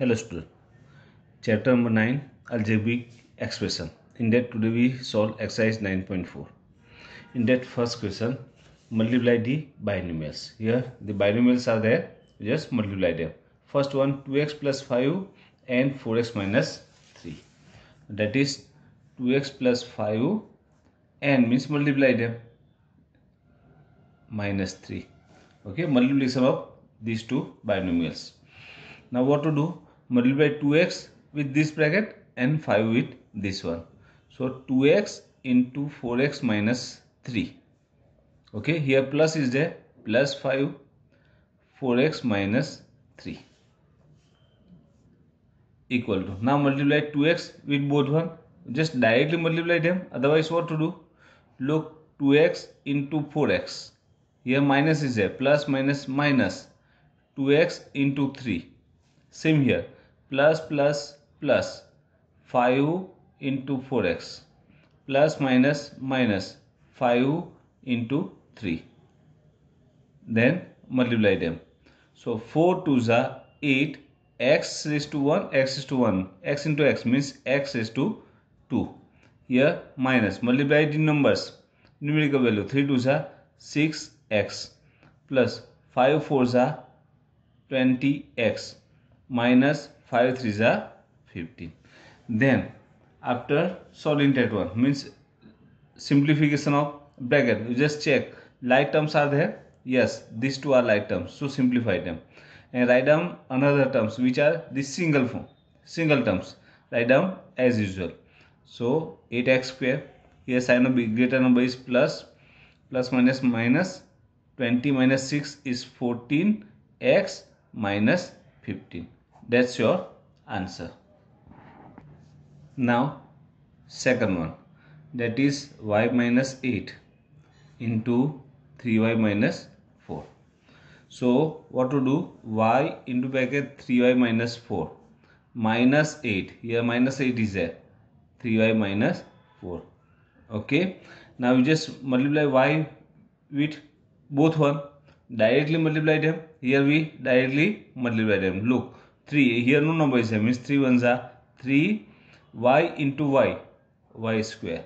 Hello student. Chapter number 9 Algebraic Expression. In that today we solve exercise 9.4. In that first question multiply the binomials. Here the binomials are there. Just multiply them. First one 2x plus 5 and 4x minus 3. That is 2x plus 5 and means multiply them minus 3. Okay multiplication of these two binomials. Now what to do? multiply 2x with this bracket and 5 with this one. So 2x into 4x minus 3. Okay, here plus is there, plus 5, 4x minus 3 equal to. Now multiply 2x with both one, just directly multiply them, otherwise what to do? Look 2x into 4x. Here minus is there, plus minus minus 2x into 3. Same here plus plus plus 5 into 4x plus minus minus 5 into 3 then multiply them so 4 to the 8 x raised to 1 x is to 1 x into x means x is to 2 here minus multiply the numbers numerical value 3 to the 6x plus 5 4s the 20x minus 5 3 is 15 then after solving that one means simplification of bracket you just check like terms are there yes these two are like terms so simplify them and write down another terms which are the single form single terms write down as usual so 8x square here sign of greater number is plus plus minus minus 20 minus 6 is 14x minus 15 That's your answer. Now, second one that is y minus 8 into 3y minus 4. So, what to do? y into bracket 3y minus 4 minus 8. Here minus 8 is there. 3y minus 4. Okay. Now, you just multiply y with both one. Directly multiply them. Here we directly multiply them. Look. 3 here no number is there. means 3 ones are 3 y into y y square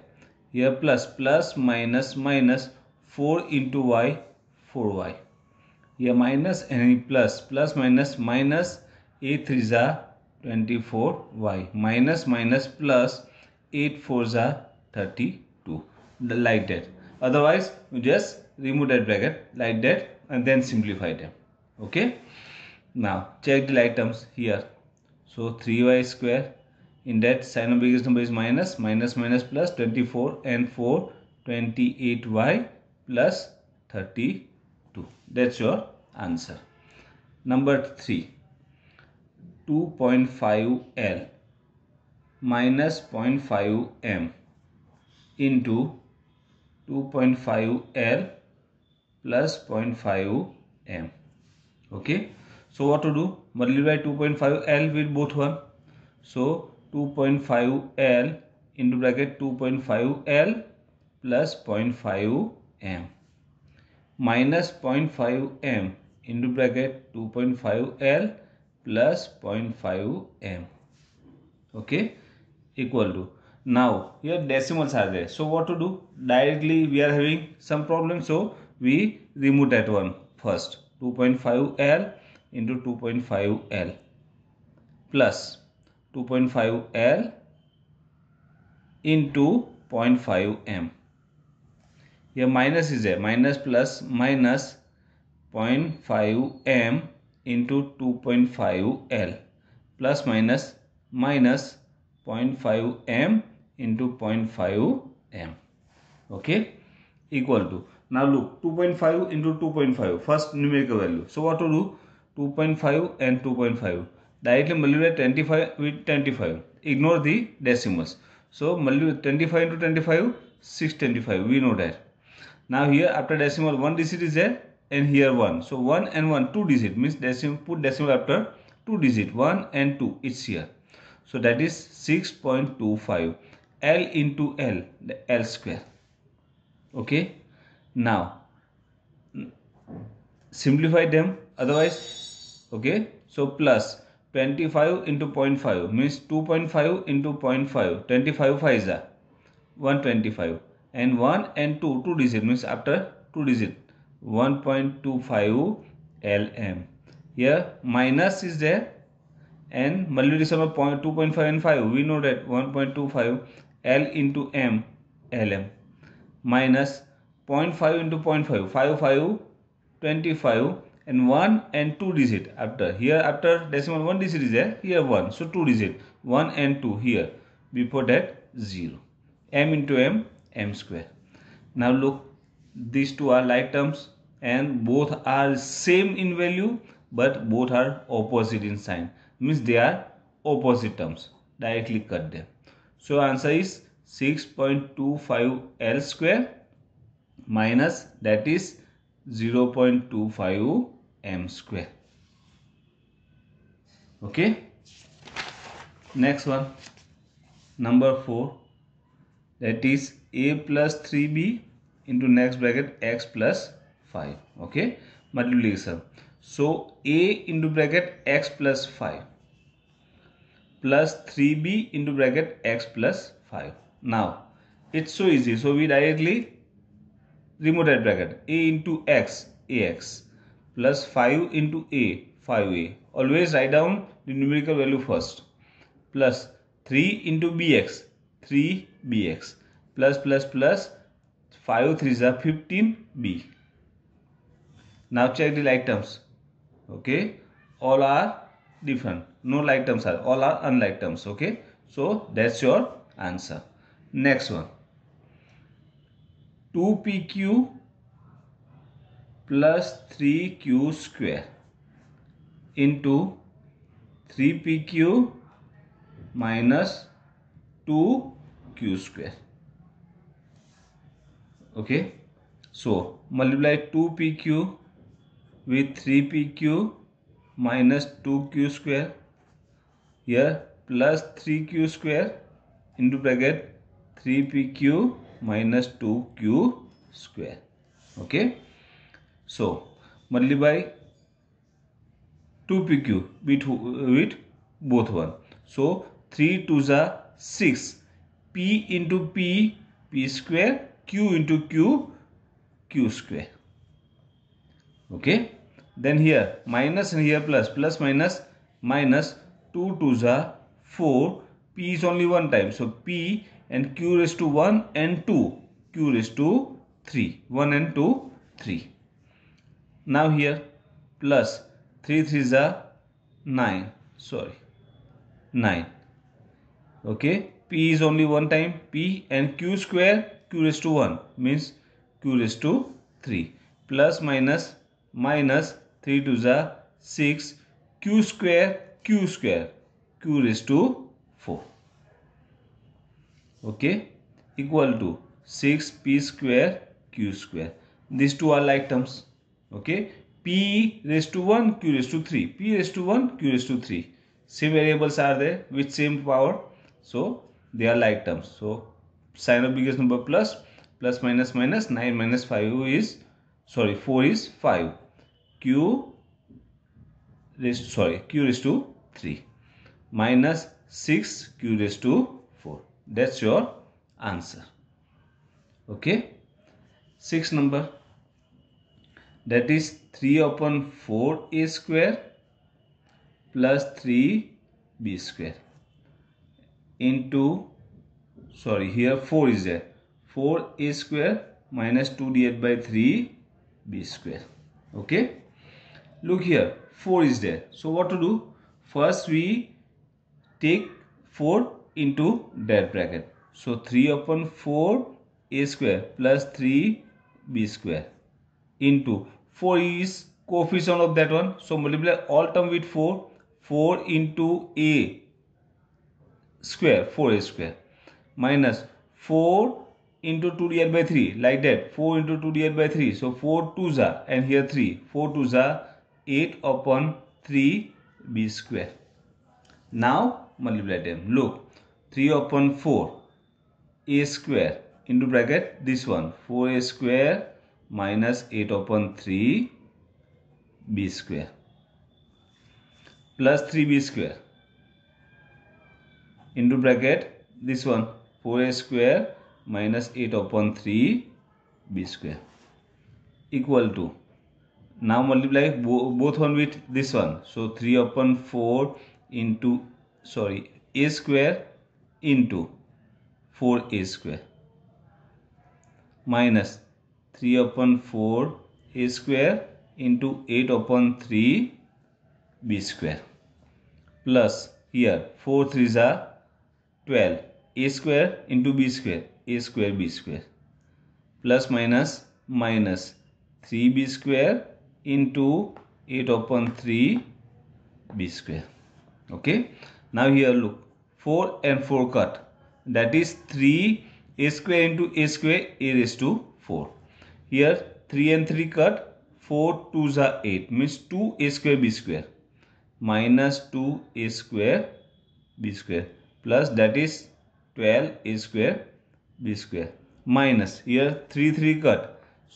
here plus plus minus minus 4 into y 4y here minus and plus plus minus minus a 3 are 24y minus minus plus 8 4 are 32 like that otherwise you just remove that bracket like that and then simplify them okay now check the like terms here. So 3y square in that sign of biggest number is minus minus minus plus 24 and 4 28y plus 32 that's your answer number 3 2.5l minus 0.5m into 2.5l plus 0.5m okay so what to do? Multiply 2.5L with both one. So 2.5L into bracket 2.5L plus 0.5M minus 0.5M into bracket 2.5L plus 0.5M. Okay, equal to. Now here decimals are there. So what to do? Directly we are having some problem. So we remove that one first. 2.5L into 2.5L plus 2.5L into 0.5M. Here minus is a minus plus minus 0.5M into 2.5L plus minus minus 0.5M into 0.5M. Okay equal to now look 2.5 into 2.5 first numerical value so what to do 2.5 and 2.5. Directly multiply 25 with 25. Ignore the decimals. So multiply 25 into 25, 625. We know that. Now here after decimal one digit is there and here one. So one and one two digit means decimal put decimal after two digit one and two. It's here. So that is 6.25 L into L the L square. Okay. Now simplify them otherwise okay so plus 25 into 0.5 means 2.5 into 0.5 25 5 is 125 and 1 and 2 2 digit means after 2 digit 1.25 lm here minus is there and multiplication of 2.5 and 5 we know that 1.25 l into m lm minus 0.5 into 0.5 5 5 25 and 1 and 2 digit after here after decimal 1 digit is there here 1 so 2 digit 1 and 2 here before that 0 m into m m square now look these two are like terms and both are same in value but both are opposite in sign means they are opposite terms directly cut them so answer is 6.25 L square minus that is 0.25 m square okay next one number 4 that is a plus 3b into next bracket x plus 5 okay multiplication so a into bracket x plus 5 plus 3b into bracket x plus 5 now it's so easy so we directly remove that bracket a into x ax plus 5 into a 5a always write down the numerical value first plus 3 into bx 3bx plus plus plus 5 3s are 15b now check the like terms okay all are different no like terms are all are unlike terms okay so that's your answer next one 2pq plus 3q square into 3pq minus 2q square okay so multiply 2pq with 3pq minus 2q square here plus 3q square into bracket 3pq minus 2q square okay so multiply 2pq with, with both one. So 3 to the 6 p into p p square q into q q square okay then here minus and here plus plus minus minus 2 to the 4 p is only one time so p and q raised to 1 and 2 q raised to 3 1 and 2 3 now here plus 3 three three is a 9 sorry 9 okay p is only one time p and q square q raised to 1 means q raised to 3 plus minus minus 3 to the 6 q square q square q raised to 4 okay equal to 6 p square q square these two are like terms okay p raised to 1 q raised to 3 p raised to 1 q raised to 3 same variables are there with same power so they are like terms so sign of biggest number plus plus minus minus 9 minus 5 is sorry 4 is 5 q raised sorry q raised to 3 minus 6 q raised to 4 that's your answer okay 6 number that is 3 upon 4 a square plus 3 b square into sorry here 4 is there 4 a square minus 2 divided by 3 b square okay look here 4 is there so what to do first we take 4 into that bracket so 3 upon 4 a square plus 3 b square into 4 is coefficient of that one so multiply all term with 4 4 into a square 4a square minus 4 into 2 divided by 3 like that 4 into 2 divided by 3 so 4 2s are and here 3 4 2s are 8 upon 3 b square now multiply them look 3 upon 4 a square into bracket this one 4a square minus 8 upon 3 b square plus 3b square into bracket this one 4a square minus 8 upon 3 b square equal to now multiply both one with this one so 3 upon 4 into sorry a square into 4a square minus 3 upon 4 a square into 8 upon 3 b square plus here 4 3s are 12 a square into b square a square b square plus minus minus 3b square into 8 upon 3 b square okay now here look 4 and 4 cut that is 3 a square into a square a raised to 4 here 3 and 3 cut 4 2s are 8 means 2 a square b square minus 2 a square b square plus that is 12 a square b square minus here 3 3 cut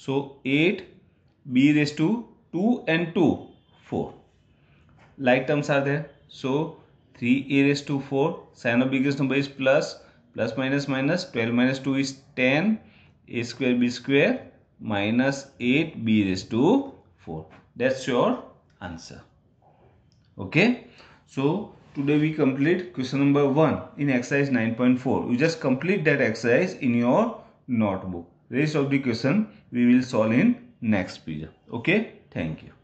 so 8 b raised to 2 and 2 4 like terms are there so 3 a raised to 4 sign of biggest number is plus plus minus minus 12 minus 2 is 10 a square b square minus 8b raised to 4. That's your answer. Okay. So, today we complete question number 1 in exercise 9.4. You just complete that exercise in your notebook. Rest of the question we will solve in next video. Okay. Thank you.